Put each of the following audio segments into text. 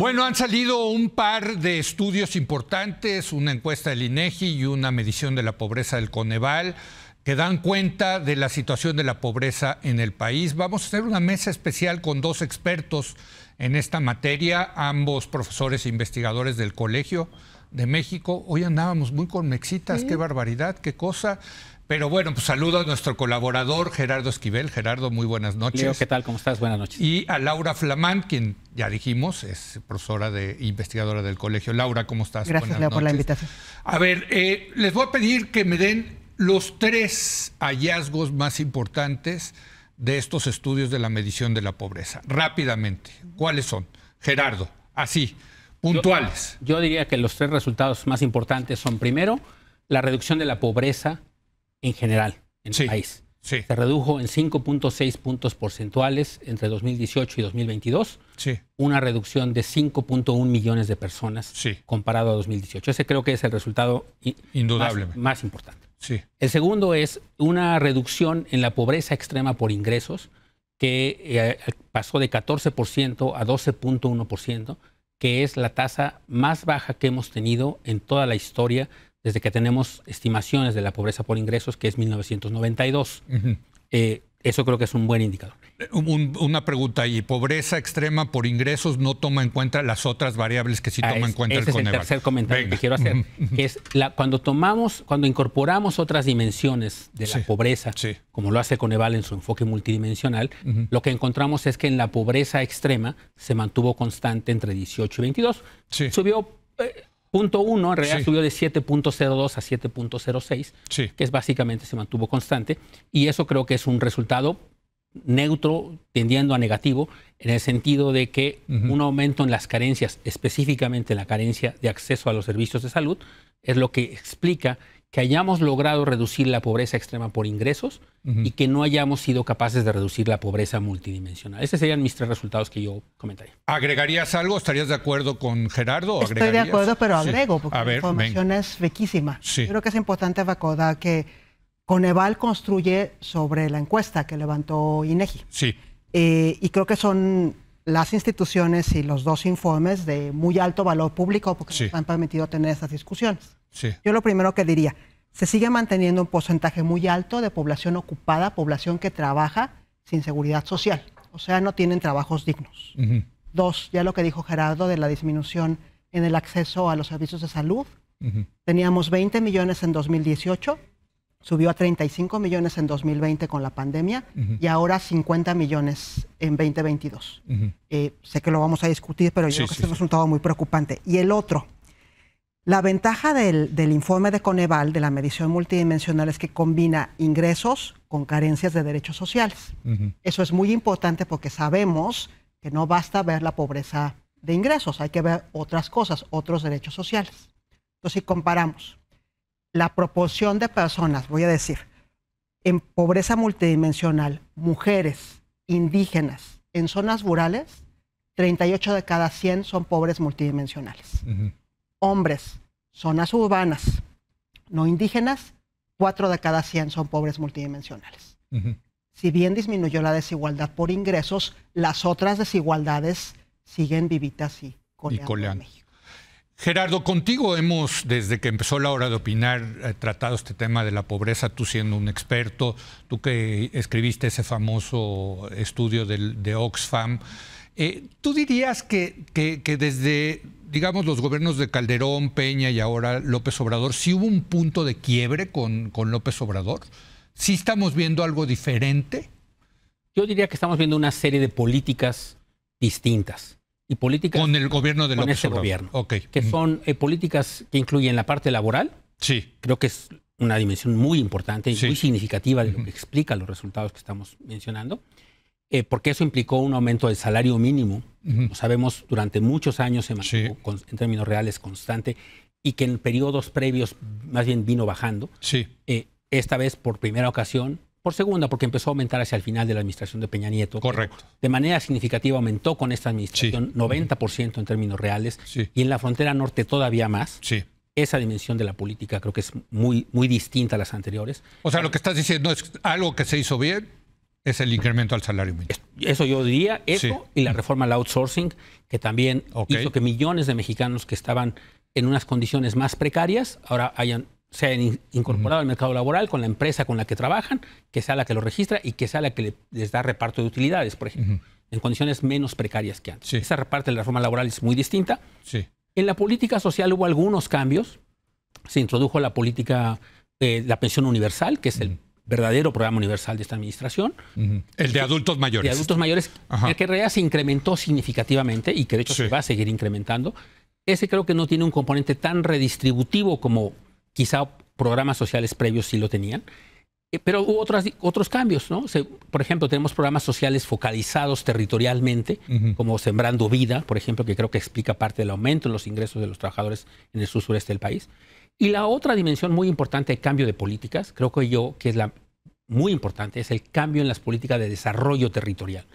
Bueno, han salido un par de estudios importantes, una encuesta del INEGI y una medición de la pobreza del Coneval que dan cuenta de la situación de la pobreza en el país. Vamos a hacer una mesa especial con dos expertos en esta materia, ambos profesores e investigadores del Colegio de México. Hoy andábamos muy con mexitas, qué barbaridad, qué cosa. Pero bueno, pues saludo a nuestro colaborador Gerardo Esquivel. Gerardo, muy buenas noches. Leo, ¿qué tal? ¿Cómo estás? Buenas noches. Y a Laura Flamán, quien ya dijimos, es profesora de investigadora del colegio. Laura, ¿cómo estás? Gracias, Leo, por la invitación. A ver, eh, les voy a pedir que me den los tres hallazgos más importantes de estos estudios de la medición de la pobreza. Rápidamente, ¿cuáles son? Gerardo, así, puntuales. yo diría que los tres resultados más importantes son, primero, la reducción de la pobreza en general en el país. Se redujo en 5.6 puntos porcentuales entre 2018 y 2022. Sí. Una reducción de 5.1 millones de personas comparado a 2018. Ese creo que es el resultado Indudable. Más, importante. El segundo es una reducción en la pobreza extrema por ingresos que eh, pasó de 14% a 12.1%, que es la tasa más baja que hemos tenido en toda la historia desde que tenemos estimaciones de la pobreza por ingresos, que es 1992. Eh, eso creo que es un buen indicador. Eh, una pregunta y pobreza extrema por ingresos no toma en cuenta las otras variables que sí ah, toma en cuenta el Coneval. Es el tercer comentario que quiero hacer, es cuando tomamos, cuando incorporamos otras dimensiones de la pobreza, como lo hace Coneval en su enfoque multidimensional, lo que encontramos es que en la pobreza extrema se mantuvo constante entre 18 y 22. Subió eh, Punto uno, en realidad subió de 7.02 a 7.06, que es básicamente se mantuvo constante, y eso creo que es un resultado neutro, tendiendo a negativo, en el sentido de que un aumento en las carencias, específicamente en la carencia de acceso a los servicios de salud, es lo que explica que hayamos logrado reducir la pobreza extrema por ingresos y que no hayamos sido capaces de reducir la pobreza multidimensional. Esos serían mis tres resultados que yo comentaría. ¿Agregarías algo? ¿Estarías de acuerdo con Gerardo? Estoy de acuerdo, pero agrego, porque la información es riquísima. creo que es importante recordar que Coneval construye sobre la encuesta que levantó INEGI. Sí. Eh, y creo que son las instituciones y los dos informes de muy alto valor público porque nos han permitido tener estas discusiones. Yo lo primero que diría, se sigue manteniendo un porcentaje muy alto de población ocupada, población que trabaja sin seguridad social, o sea, no tienen trabajos dignos. Dos, ya lo que dijo Gerardo de la disminución en el acceso a los servicios de salud. Teníamos 20 millones en 2018, subió a 35 millones en 2020 con la pandemia y ahora 50 millones en 2022. Eh, sé que lo vamos a discutir, pero yo creo que este es un resultado muy preocupante. Y el otro, la ventaja del, informe de Coneval, de la medición multidimensional, es que combina ingresos con carencias de derechos sociales. Eso es muy importante porque sabemos que no basta ver la pobreza de ingresos, hay que ver otras cosas, otros derechos sociales. Entonces, si comparamos la proporción de personas, voy a decir, en pobreza multidimensional, mujeres, indígenas, en zonas rurales, 38 de cada 100 son pobres multidimensionales. Hombres, zonas urbanas, no indígenas, 4 de cada 100 son pobres multidimensionales. Si bien disminuyó la desigualdad por ingresos, las otras desigualdades siguen vivitas y coleando, y en México. Gerardo, contigo hemos, desde que empezó la hora de opinar, eh, tratado este tema de la pobreza, tú siendo un experto, tú que escribiste ese famoso estudio de Oxfam. Eh, ¿Tú dirías que, desde, digamos, los gobiernos de Calderón, Peña y ahora López Obrador, si hubo un punto de quiebre con, con López Obrador? ¿Sí estamos viendo algo diferente? Yo diría que estamos viendo una serie de políticas distintas y políticas con el gobierno de este gobierno, que son eh, políticas que incluyen la parte laboral. Sí. Creo que es una dimensión muy importante y muy significativa de lo que explica los resultados que estamos mencionando, eh, porque eso implicó un aumento del salario mínimo. Lo sabemos durante muchos años se mantuvo en términos reales constante y que en periodos previos más bien vino bajando. Sí. Eh, esta vez por primera ocasión por segunda, porque empezó a aumentar hacia el final de la administración de Peña Nieto. Correcto. De manera significativa aumentó con esta administración 90% en términos reales y en la frontera norte todavía más. Sí. Esa dimensión de la política creo que es muy, muy distinta a las anteriores. O sea, lo que estás diciendo es algo que se hizo bien es el incremento al salario mínimo. Eso yo diría, eso y la reforma al outsourcing, que también hizo que millones de mexicanos que estaban en unas condiciones más precarias ahora hayan se han incorporado al mercado laboral con la empresa con la que trabajan, que sea la que lo registra y que sea la que les da reparto de utilidades, por ejemplo, en condiciones menos precarias que antes. Esa reparte de la reforma laboral es muy distinta. En la política social hubo algunos cambios. Se introdujo la política, de la pensión universal, que es el verdadero programa universal de esta administración. El de adultos mayores. De adultos mayores, que en realidad se incrementó significativamente y que de hecho se va a seguir incrementando. Ese creo que no tiene un componente tan redistributivo como quizá programas sociales previos sí lo tenían, eh, pero hubo otros cambios, ¿no? por ejemplo, tenemos programas sociales focalizados territorialmente, como Sembrando Vida, por ejemplo, que creo que explica parte del aumento en los ingresos de los trabajadores en el sur sureste del país. Y la otra dimensión muy importante de cambio de políticas, creo que yo, que es la muy importante, es el cambio en las políticas de desarrollo territorial.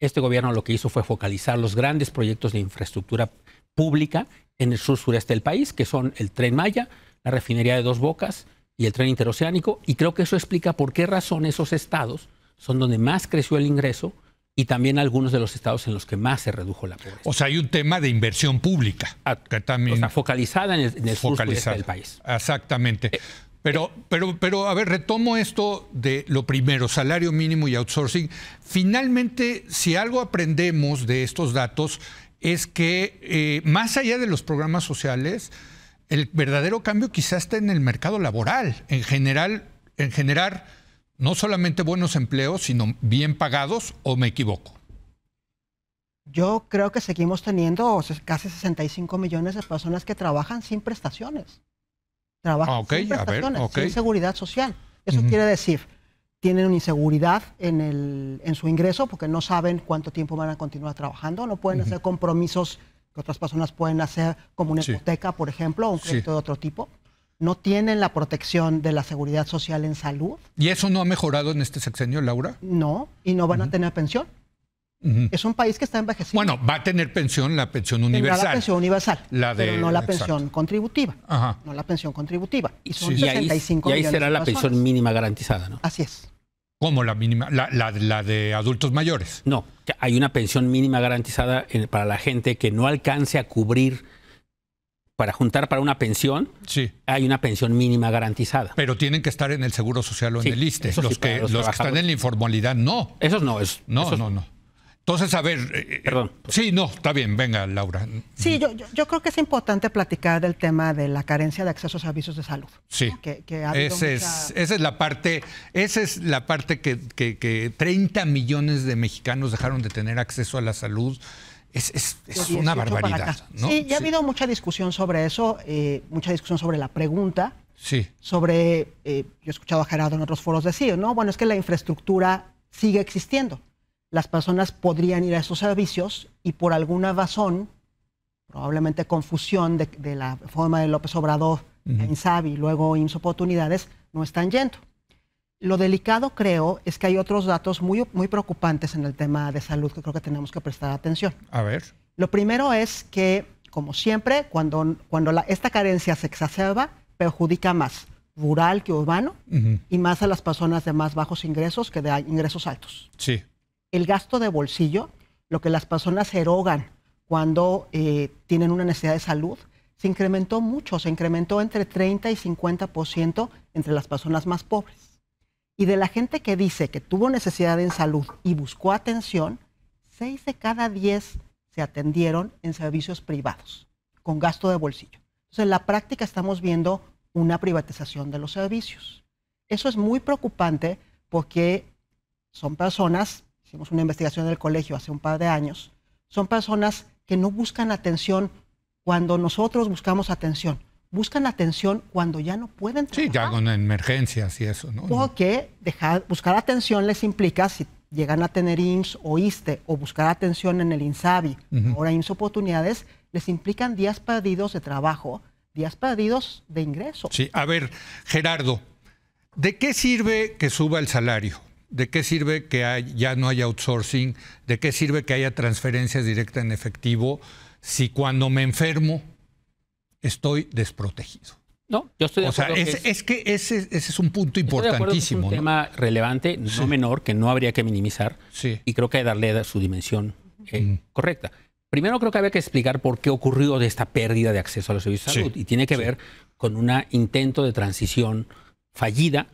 Este gobierno lo que hizo fue focalizar los grandes proyectos de infraestructura pública en el sur sureste del país, que son el tren Maya, la refinería de Dos Bocas y el tren interoceánico, y creo que eso explica por qué razón esos estados son donde más creció el ingreso y también algunos de los estados en los que más se redujo la pobreza. O sea, hay un tema de inversión pública, ah, que también... O sea, focalizada en el, el sur del país. Exactamente. Eh, pero, eh, pero, pero, a ver, retomo esto de lo primero, salario mínimo y outsourcing. Finalmente, si algo aprendemos de estos datos es que eh, más allá de los programas sociales, el verdadero cambio quizás está en el mercado laboral, en general, en generar no solamente buenos empleos, sino bien pagados, o me equivoco. Yo creo que seguimos teniendo casi 65 millones de personas que trabajan sin prestaciones. Trabajan ah, sin seguridad social. Eso quiere decir, tienen una inseguridad en, el, en, su ingreso porque no saben cuánto tiempo van a continuar trabajando, no pueden hacer compromisos que otras personas pueden hacer, como una hipoteca, por ejemplo, o un crédito de otro tipo. No tienen la protección de la seguridad social en salud. ¿Y eso no ha mejorado en este sexenio, Laura? No, y no van a tener pensión. Es un país que está envejecido. Bueno, va a tener pensión la pensión universal. la pensión universal, pero no la pensión contributiva. No la pensión contributiva. Y son 65 y y ahí será la pensión mínima garantizada, ¿no? Así es. ¿Cómo la mínima? La, de adultos mayores. No, hay una pensión mínima garantizada para la gente que no alcance a cubrir para juntar para una pensión, sí. hay una pensión mínima garantizada. Pero tienen que estar en el Seguro Social o en el ISTE. Los, que, los, que están en la informalidad, no. Eso no. es. no, no, no. Entonces, a ver, eh, eh, Perdón. sí, no, está bien, venga, Laura. Sí, yo, creo que es importante platicar del tema de la carencia de acceso a servicios de salud. Sí. esa es la parte, esa es la parte que, 30 millones de mexicanos dejaron de tener acceso a la salud. Es, una barbaridad. ¿no? Sí, ya ha habido mucha discusión sobre eso, eh, mucha discusión sobre la pregunta. Sí. Sobre, yo he escuchado a Gerardo en otros foros decir, ¿no? Bueno, es que la infraestructura sigue existiendo las personas podrían ir a esos servicios y por alguna razón, probablemente confusión de, la forma de López Obrador, en -huh. y luego oportunidades, no están yendo. Lo delicado creo es que hay otros datos muy, muy preocupantes en el tema de salud que creo que tenemos que prestar atención. A ver. Lo primero es que, como siempre, cuando, cuando la, esta carencia se exacerba, perjudica más rural que urbano y más a las personas de más bajos ingresos que de ingresos altos. Sí el gasto de bolsillo, lo que las personas erogan cuando eh, tienen una necesidad de salud, se incrementó mucho, se incrementó entre 30 y 50% entre las personas más pobres. Y de la gente que dice que tuvo necesidad en salud y buscó atención, 6 de cada 10 se atendieron en servicios privados, con gasto de bolsillo. Entonces, en la práctica estamos viendo una privatización de los servicios. Eso es muy preocupante porque son personas hicimos una investigación en el colegio hace un par de años, son personas que no buscan atención cuando nosotros buscamos atención. Buscan atención cuando ya no pueden trabajar. Sí, ya con emergencias y eso, ¿no? Porque buscar atención les implica, si llegan a tener IMSS o ISTE, o buscar atención en el INSABI, ahora IMSS Oportunidades, les implican días perdidos de trabajo, días perdidos de ingreso. Sí, a ver, Gerardo, ¿de qué sirve que suba el salario? ¿De qué sirve que ya no haya outsourcing? ¿De qué sirve que haya transferencias directas en efectivo si cuando me enfermo estoy desprotegido? No, yo estoy de O sea, es que, ese, es un punto importantísimo. es un tema relevante, no menor, que no habría que minimizar. Y creo que hay que darle su dimensión eh, mm. correcta. Primero creo que había que explicar por qué ocurrió de esta pérdida de acceso a los servicios de salud. Y tiene que ver con un intento de transición fallida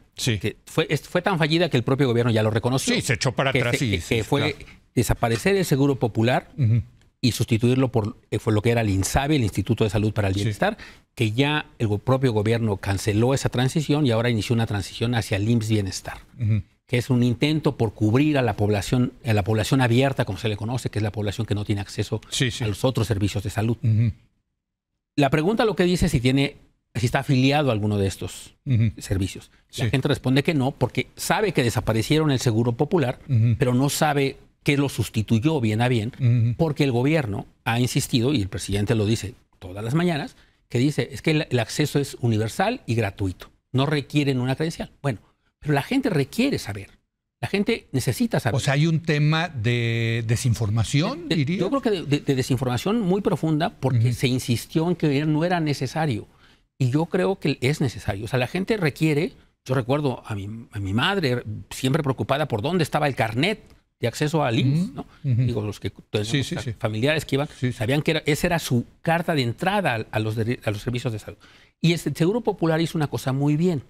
fue, fue tan fallida que el propio gobierno ya lo reconoció. Sí, se echó para atrás fue desaparecer el seguro popular y sustituirlo por eh, fue lo que era el INSABE, el Instituto de Salud para el Bienestar, que ya el propio gobierno canceló esa transición y ahora inició una transición hacia el IMSS Bienestar. que es un intento por cubrir a la población, a la población abierta, como se le conoce, que es la población que no tiene acceso a los otros servicios de salud. La pregunta lo que dice es si tiene si está afiliado a alguno de estos servicios. La gente responde que no, porque sabe que desaparecieron el seguro popular, pero no sabe que lo sustituyó bien a bien, porque el gobierno ha insistido, y el presidente lo dice todas las mañanas, que dice, es que el, acceso es universal y gratuito, no requieren una credencial. Bueno, pero la gente requiere saber. La gente necesita saber. O sea, hay un tema de desinformación, diría. Yo creo que de, desinformación muy profunda porque se insistió en que no era necesario. Y yo creo que es necesario. O sea, la gente requiere, yo recuerdo a mi, a mi madre siempre preocupada por dónde estaba el carnet de acceso al IMSS, ¿no? Digo, los que familiares que iban sabían que era, esa era su carta de entrada a, los a, los, servicios de salud. Y este, el Seguro Popular hizo una cosa muy bien.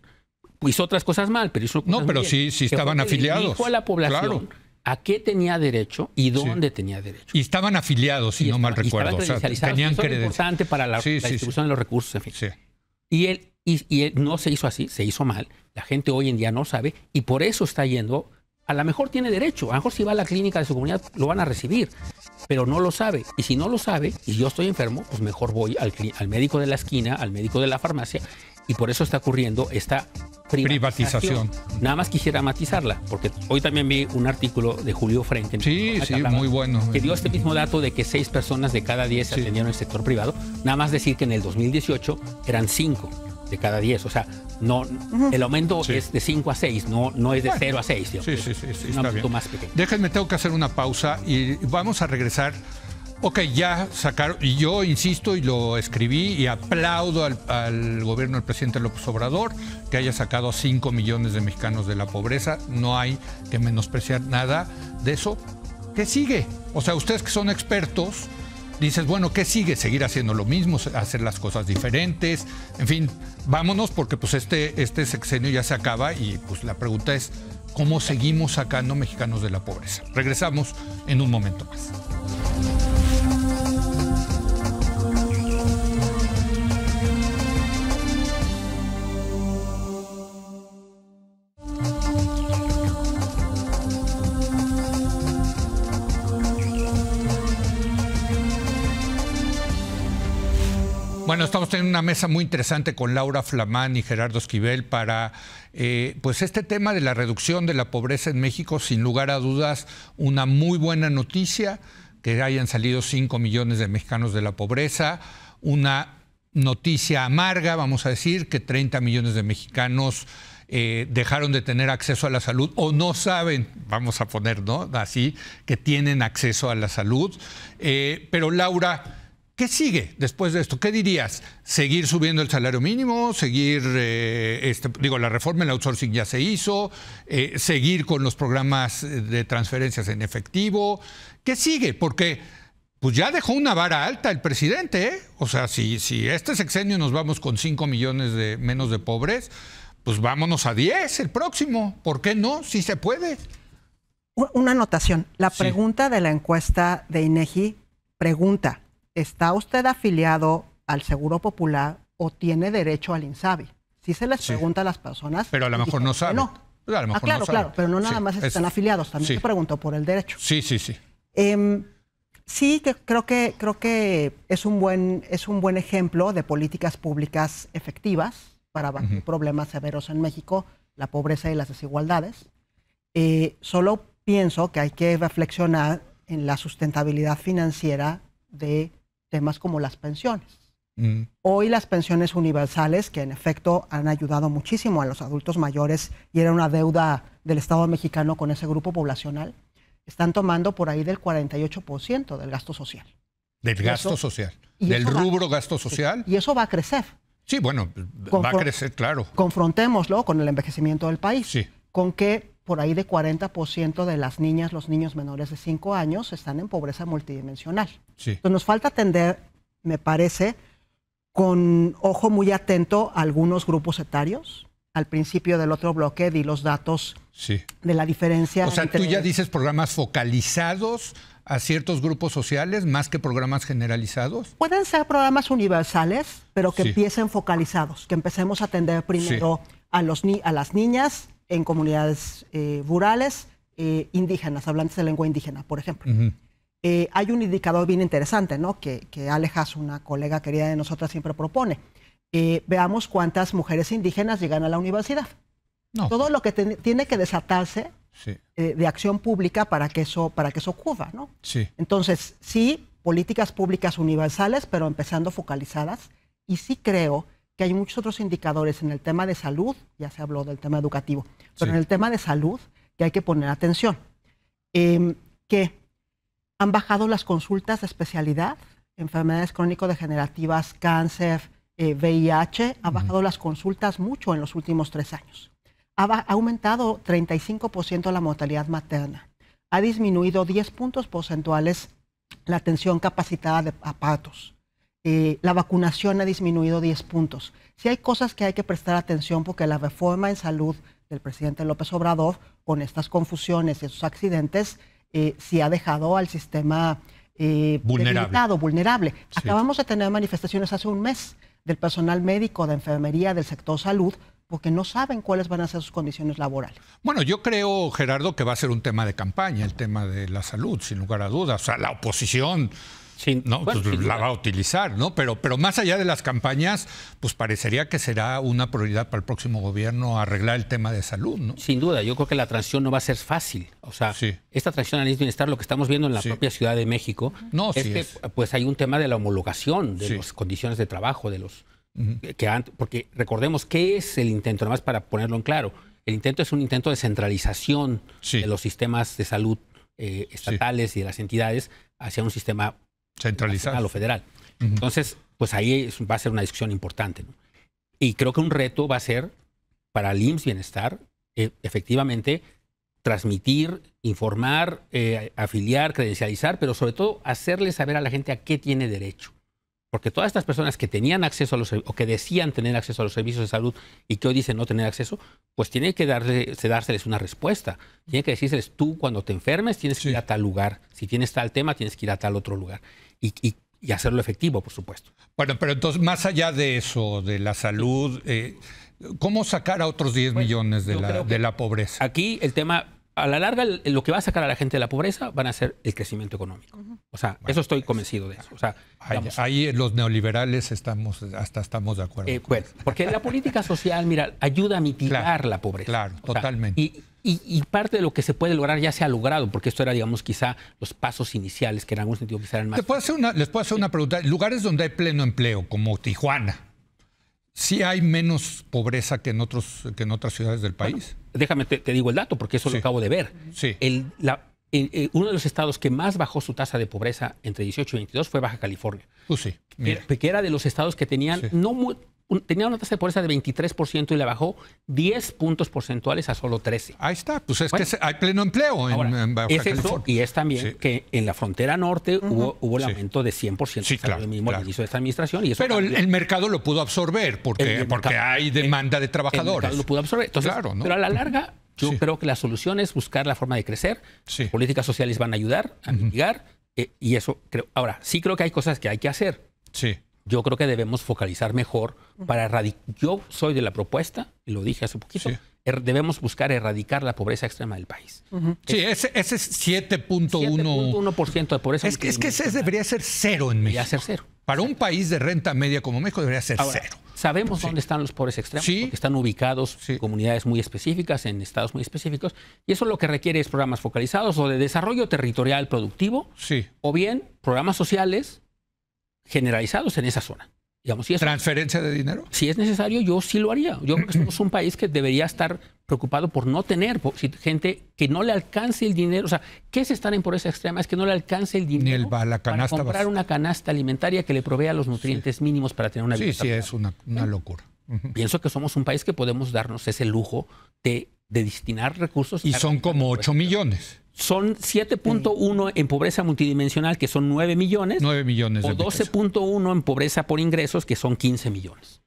Hizo otras cosas mal, pero hizo No, pero sí, sí estaban afiliados. Dijo a la población a qué tenía derecho y dónde tenía derecho. Y estaban afiliados, si no mal recuerdo. estaban o sea, tenían importante para la, distribución de los recursos, y, él, y, no se hizo así, se hizo mal. La gente hoy en día no sabe y por eso está yendo. A lo mejor tiene derecho, a lo mejor si va a la clínica de su comunidad lo van a recibir, pero no lo sabe. Y si no lo sabe y yo estoy enfermo, pues mejor voy al, al médico de la esquina, al médico de la farmacia. Y por eso está ocurriendo esta privatización. Nada más quisiera matizarla, porque hoy también vi un artículo de Julio Frenken. Sí, sí, muy bueno. Que dio este mismo dato de que seis personas de cada diez atendieron el sector privado. Nada más decir que en el 2018 eran cinco de cada diez. O sea, no, el aumento es de 5 a 6, no, no es de cero a 6. sí, sí, sí, está bien. más pequeño. Déjenme, tengo que hacer una pausa y vamos a regresar Ok, ya sacaron, y yo insisto y lo escribí y aplaudo al, gobierno del presidente López Obrador que haya sacado a 5 millones de mexicanos de la pobreza. No hay que menospreciar nada de eso. ¿Qué sigue? O sea, ustedes que son expertos, dices, bueno, ¿qué sigue? Seguir haciendo lo mismo, hacer las cosas diferentes, en fin, vámonos porque pues este, este sexenio ya se acaba y pues la pregunta es, ¿cómo seguimos sacando mexicanos de la pobreza? Regresamos en un momento más. Bueno, estamos teniendo una mesa muy interesante con Laura Flamán y Gerardo Esquivel para eh, pues este tema de la reducción de la pobreza en México, sin lugar a dudas, una muy buena noticia, que hayan salido 5 millones de mexicanos de la pobreza, una noticia amarga, vamos a decir, que 30 millones de mexicanos eh, dejaron de tener acceso a la salud o no saben, vamos a poner, ¿no? Así, que tienen acceso a la salud. Eh, pero Laura, ¿Qué sigue después de esto? ¿Qué dirías? ¿Seguir subiendo el salario mínimo? ¿Seguir, eh, este, digo, la reforma en el outsourcing ya se hizo? Eh, ¿Seguir con los programas de transferencias en efectivo? ¿Qué sigue? Porque pues ya dejó una vara alta el presidente. ¿eh? O sea, si, si este sexenio nos vamos con 5 millones de menos de pobres, pues vámonos a 10 el próximo. ¿Por qué no? Si se puede. Una anotación. La pregunta de la encuesta de INEGI pregunta ¿está usted afiliado al Seguro Popular o tiene derecho al INSABI? Si se les pregunta a las personas. Pero a lo mejor no saben. No. a lo mejor ah, claro, claro, pero no nada más están afiliados, también te pregunto por el derecho. Sí, sí, sí. Em, sí, creo que, creo que es, un buen, es un buen ejemplo de políticas públicas efectivas para abatir problemas severos en México, la pobreza y las desigualdades. Eh, solo pienso que hay que reflexionar en la sustentabilidad financiera de temas como las pensiones. Mm. Hoy las pensiones universales, que en efecto han ayudado muchísimo a los adultos mayores y era una deuda del Estado mexicano con ese grupo poblacional, están tomando por ahí del 48% del gasto social. Del gasto social, del rubro gasto social. Y eso va a crecer. Sí, bueno, va a crecer, claro. Confrontémoslo con el envejecimiento del país. Sí. Con que por ahí de 40% de las niñas, los niños menores de 5 años están en pobreza multidimensional. Entonces nos falta atender, me parece, con ojo muy atento a algunos grupos etarios. Al principio del otro bloque di los datos de la diferencia. O sea, tú ya dices programas focalizados a ciertos grupos sociales más que programas generalizados. Pueden ser programas universales, pero que empiecen focalizados, que empecemos a atender primero a, los a las niñas, en comunidades eh, rurales eh, indígenas, hablantes de lengua indígena, por ejemplo. Eh, hay un indicador bien interesante, ¿no? Que, que Alejas, una colega querida de nosotras, siempre propone. veamos cuántas mujeres indígenas llegan a la universidad. No. Todo pues. lo que tiene que desatarse de acción pública para que eso, para que eso ocurra, ¿no? Sí. Entonces, sí, políticas públicas universales, pero empezando focalizadas. Y sí creo que hay muchos otros indicadores en el tema de salud, ya se habló del tema educativo, pero en el tema de salud que hay que poner atención. Em, que han bajado las consultas de especialidad, enfermedades crónico-degenerativas, cáncer, VIH, eh, ha bajado las consultas mucho en los últimos tres años. Ha, aumentado 35% la mortalidad materna. Ha disminuido 10 puntos porcentuales la atención capacitada de aparatos. Eh, la vacunación ha disminuido 10 puntos. Sí hay cosas que hay que prestar atención porque la reforma en salud del presidente López Obrador, con estas confusiones y esos accidentes, eh, sí ha dejado al sistema eh, vulnerable. Acabamos de tener manifestaciones hace un mes del personal médico, de enfermería, del sector salud, porque no saben cuáles van a ser sus condiciones laborales. Bueno, yo creo, Gerardo, que va a ser un tema de campaña, el tema de la salud, sin lugar a dudas. O sea, la oposición no, pues la va a utilizar, ¿no? Pero, pero más allá de las campañas, pues parecería que será una prioridad para el próximo gobierno arreglar el tema de salud, ¿no? Sin duda, yo creo que la transición no va a ser fácil. O sea, esta transición al bienestar, lo que estamos viendo en la propia Ciudad de México, no, pues hay un tema de la homologación de las condiciones de trabajo, de los que han, porque recordemos qué es el intento, nomás para ponerlo en claro. El intento es un intento de centralización de los sistemas de salud eh, estatales y de las entidades hacia un sistema Centralizar. A lo federal. Entonces, pues ahí va a ser una discusión importante. Y creo que un reto va a ser para el IMSS Bienestar, e, efectivamente, transmitir, informar, eh, afiliar, credencializar, pero sobre todo hacerle saber a la gente a qué tiene derecho. Porque todas estas personas que tenían acceso a los o que decían tener acceso a los servicios de salud y que hoy dicen no tener acceso, pues tiene que darse dárseles una respuesta. Tiene que decírseles, tú cuando te enfermes tienes que ir a tal lugar. Si tienes tal tema, tienes que ir a tal otro lugar. Y, hacerlo efectivo, por supuesto. Bueno, pero entonces, más allá de eso, de la salud, eh, ¿cómo sacar a otros 10 pues, millones de la pobreza? Aquí el tema a la larga lo que va a sacar a la gente de la pobreza van a ser el crecimiento económico. O sea, eso estoy pues, convencido de eso. O sea, ahí, los neoliberales estamos, hasta estamos de acuerdo. Eh, porque la política social, mira, ayuda a mitigar la pobreza. Claro, totalmente. Y, parte de lo que se puede lograr ya se ha logrado, porque esto era, digamos, quizá los pasos iniciales que en algún sentido quizá eran más... les puedo hacer una pregunta. Lugares donde hay pleno empleo, como Tijuana, ¿Sí hay menos pobreza que en, otros, que en otras ciudades del país? déjame, te, digo el dato, porque eso lo acabo de ver. El, la, uno de los estados que más bajó su tasa de pobreza entre 18 y 22 fue Baja California. Pues sí, Que, era de los estados que tenían no muy, tenía una tasa de pobreza de 23% y la bajó 10 puntos porcentuales a solo 13. Ahí está, pues es que hay pleno empleo en, y es también que en la frontera norte hubo, hubo el aumento de 100% sí, claro, mismo de esta administración. Y pero el, mercado lo pudo absorber porque, porque hay eh, demanda de trabajadores. lo pudo absorber. claro, Pero a la larga yo creo que la solución es buscar la forma de crecer. políticas sociales van a ayudar a mitigar eh, y eso creo. Ahora, sí creo que hay cosas que hay que hacer. Sí yo creo que debemos focalizar mejor para erradicar. Yo soy de la propuesta, y lo dije hace poquito, er-, debemos buscar erradicar la pobreza extrema del país. Sí, ese, ese es 7.1% de pobreza. Es que, es que ese debería ser cero en México. Debería ser cero. Para un país de renta media como México debería ser cero. Sabemos dónde están los pobres extremos, porque están ubicados en comunidades muy específicas, en estados muy específicos, y eso lo que requiere es programas focalizados o de desarrollo territorial productivo, o bien programas sociales generalizados en esa zona. Digamos, ¿Transferencia de dinero? Si es necesario, yo sí lo haría. Yo creo que somos un país que debería estar preocupado por no tener gente que no le alcance el dinero. O sea, ¿qué es estar en pobreza extrema? Es que no le alcance el dinero para comprar una canasta alimentaria que le provea los nutrientes mínimos para tener una vida. Sí, sí, es una, locura. Pienso que somos un país que podemos darnos ese lujo de, de destinar recursos. Y son como 8 millones son 7.1 en pobreza multidimensional, que son 9 millones. 9 millones. O 12.1 en pobreza por ingresos, que son 15 millones.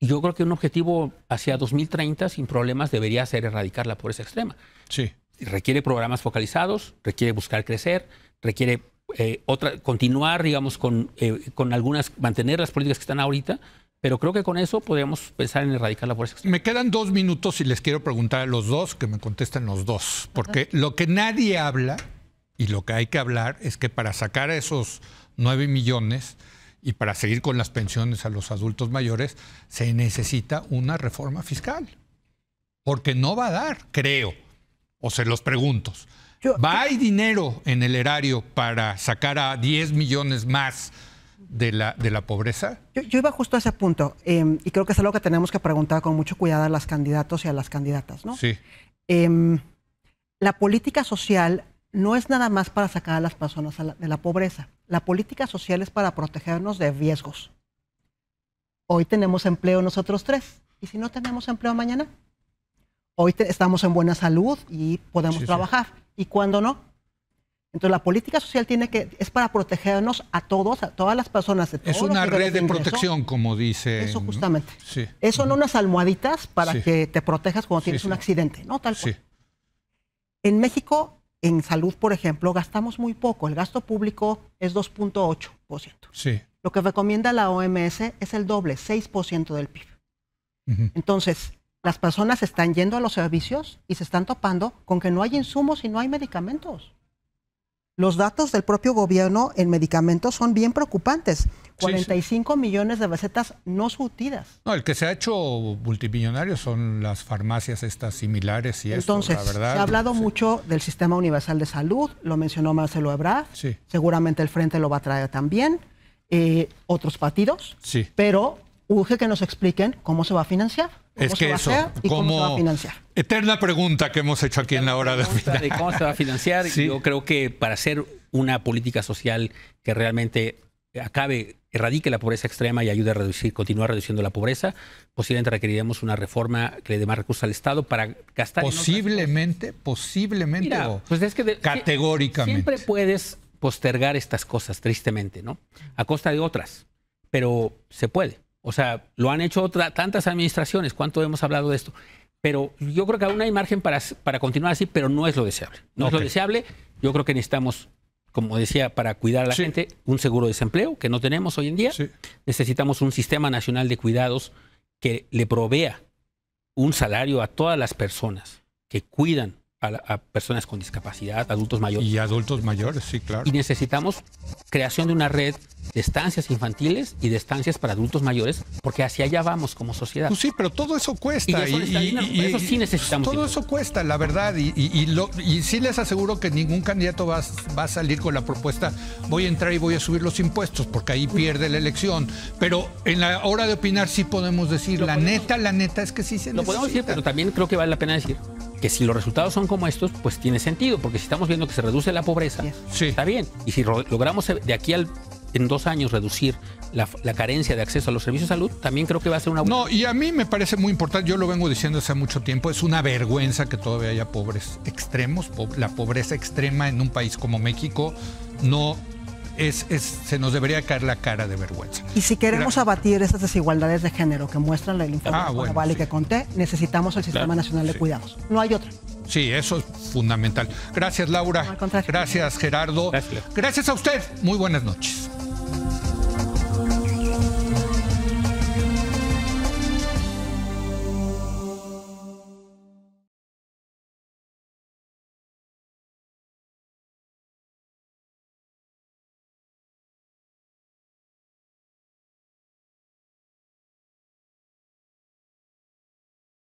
Yo creo que un objetivo hacia 2030, sin problemas, debería ser erradicar la pobreza extrema. Sí. Requiere programas focalizados, requiere buscar crecer, requiere eh, otra, continuar, digamos, con, eh, con algunas, mantener las políticas que están ahorita, pero creo que con eso podríamos pensar en erradicar la pobreza Me quedan dos minutos y les quiero preguntar a los dos que me contesten los dos, porque lo que nadie habla y lo que hay que hablar es que para sacar a esos nueve millones y para seguir con las pensiones a los adultos mayores, se necesita una reforma fiscal, porque no va a dar, creo, o se los pregunto. ¿Va hay dinero en el erario para sacar a diez millones más? de la, de la pobreza? Yo, iba justo a ese punto em, y creo que es algo que tenemos que preguntar con mucho cuidado a los candidatos y a las candidatas, em, la política social no es nada más para sacar a las personas de la pobreza. La política social es para protegernos de riesgos. Hoy tenemos empleo nosotros tres. ¿Y si no tenemos empleo mañana? Hoy estamos en buena salud y podemos trabajar. ¿Y cuándo no? Entonces la política social tiene que es para protegernos a todos, a todas las personas. De es una red de, protección, como dice. Eso justamente. Eso no unas almohaditas para que te protejas cuando tienes un accidente, ¿no? Tal cual. En México, en salud, por ejemplo, gastamos muy poco. El gasto público es 2.8%. Sí. Lo que recomienda la OMS es el doble, 6% del PIB. Entonces, las personas están yendo a los servicios y se están topando con que no hay insumos y no hay medicamentos. Los datos del propio gobierno en medicamentos son bien preocupantes. 45 millones de recetas no surtidas. No, el que se ha hecho multimillonario son las farmacias estas similares y Entonces, la verdad. se ha hablado mucho del Sistema Universal de Salud, lo mencionó Marcelo Ebrard, seguramente el Frente lo va a traer también, eh, otros partidos, sí. pero urge que nos expliquen cómo se va a financiar. es que eso, cómo, se va a financiar. Eterna pregunta que hemos hecho aquí en la hora de cómo se va a financiar. Yo creo que para hacer una política social que realmente acabe, erradique la pobreza extrema y ayude a reducir, continuar reduciendo la pobreza, posiblemente requeriremos una reforma que le dé más recursos al Estado para gastar. Posiblemente, posiblemente, pues es que categóricamente. Siempre puedes postergar estas cosas, tristemente, ¿no? A costa de otras, pero se puede. O sea, lo han hecho otra, tantas administraciones, cuánto hemos hablado de esto. Pero yo creo que aún hay margen para, para continuar así, pero no es lo deseable. No es lo deseable. Yo creo que necesitamos, como decía, para cuidar a la gente, un seguro de desempleo que no tenemos hoy en día. Necesitamos un sistema nacional de cuidados que le provea un salario a todas las personas que cuidan a, personas con discapacidad, adultos mayores. Y adultos mayores, sí, claro. Y necesitamos creación de una red de estancias infantiles y de estancias para adultos mayores, porque hacia allá vamos como sociedad. Pues sí, pero todo eso cuesta. Y, eso, sí necesitamos. Todo eso cuesta, la verdad. Y, lo, y sí les aseguro que ningún candidato va, va a salir con la propuesta, voy a entrar y voy a subir los impuestos, porque ahí pierde la elección. Pero en la hora de opinar sí podemos decir, la neta, la neta es que sí se Lo podemos decir, pero también creo que vale la pena decir que si los resultados son como estos, pues tiene sentido, porque si estamos viendo que se reduce la pobreza, sí. está bien. Y si logramos eh, de aquí al en dos años reducir la, carencia de acceso a los servicios de salud, también creo que va a ser una... buena. No, y a mí me parece muy importante, yo lo vengo diciendo hace mucho tiempo, es una vergüenza que todavía haya pobres extremos, la pobreza extrema en un país como México no se nos debería caer la cara de vergüenza. Y si queremos abatir esas desigualdades de género que muestran la informe ah, que conté, necesitamos el Sistema Nacional de Cuidados. No hay otra. Sí, eso es fundamental. Gracias, Laura. Gracias, Gerardo. Gracias a usted. Muy buenas noches.